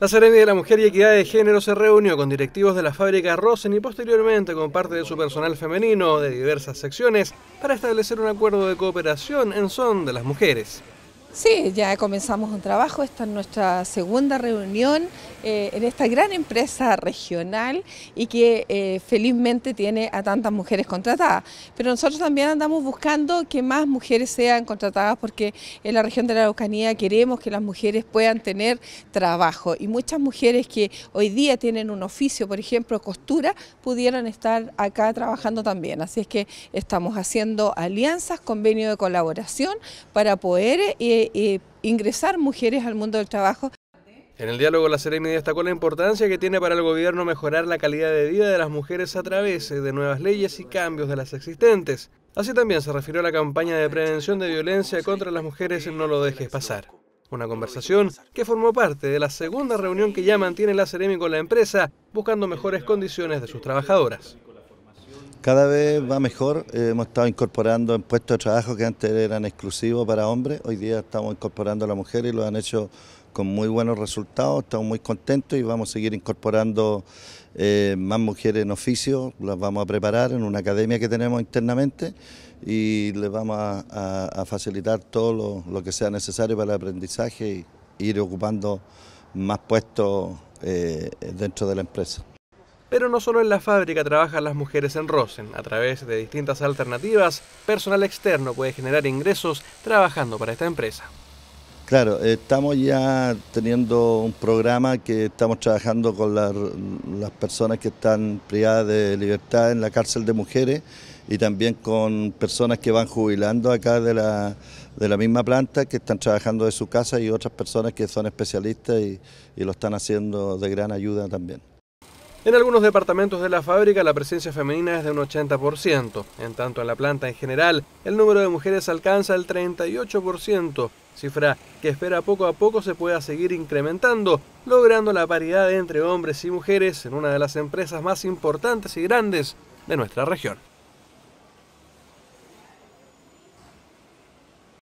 La Ceremia de la Mujer y Equidad de Género se reunió con directivos de la fábrica Rosen y posteriormente con parte de su personal femenino de diversas secciones para establecer un acuerdo de cooperación en son de las mujeres. Sí, ya comenzamos un trabajo, esta es nuestra segunda reunión eh, en esta gran empresa regional y que eh, felizmente tiene a tantas mujeres contratadas. Pero nosotros también andamos buscando que más mujeres sean contratadas porque en la región de la Araucanía queremos que las mujeres puedan tener trabajo y muchas mujeres que hoy día tienen un oficio, por ejemplo, costura, pudieran estar acá trabajando también. Así es que estamos haciendo alianzas, convenio de colaboración para poder... Eh, eh, ingresar mujeres al mundo del trabajo. En el diálogo, la Seremi destacó la importancia que tiene para el gobierno mejorar la calidad de vida de las mujeres a través de nuevas leyes y cambios de las existentes. Así también se refirió a la campaña de prevención de violencia contra las mujeres No lo dejes pasar. Una conversación que formó parte de la segunda reunión que ya mantiene la Ceremi con la empresa, buscando mejores condiciones de sus trabajadoras. Cada vez va mejor, hemos estado incorporando en puestos de trabajo que antes eran exclusivos para hombres, hoy día estamos incorporando a las mujeres y lo han hecho con muy buenos resultados, estamos muy contentos y vamos a seguir incorporando eh, más mujeres en oficio, las vamos a preparar en una academia que tenemos internamente y les vamos a, facilitar todo lo, que sea necesario para el aprendizaje y ir ocupando más puestos eh, dentro de la empresa. Pero no solo en la fábrica trabajan las mujeres en Rosen. A través de distintas alternativas, personal externo puede generar ingresos trabajando para esta empresa. Claro, estamos ya teniendo un programa que estamos trabajando con las personas que están privadas de libertad en la cárcel de mujeres y también con personas que van jubilando acá de la, misma planta, que están trabajando de su casa y otras personas que son especialistas y lo están haciendo de gran ayuda también. En algunos departamentos de la fábrica la presencia femenina es de un 80%, en tanto en la planta en general el número de mujeres alcanza el 38%, cifra que espera poco a poco se pueda seguir incrementando, logrando la paridad entre hombres y mujeres en una de las empresas más importantes y grandes de nuestra región.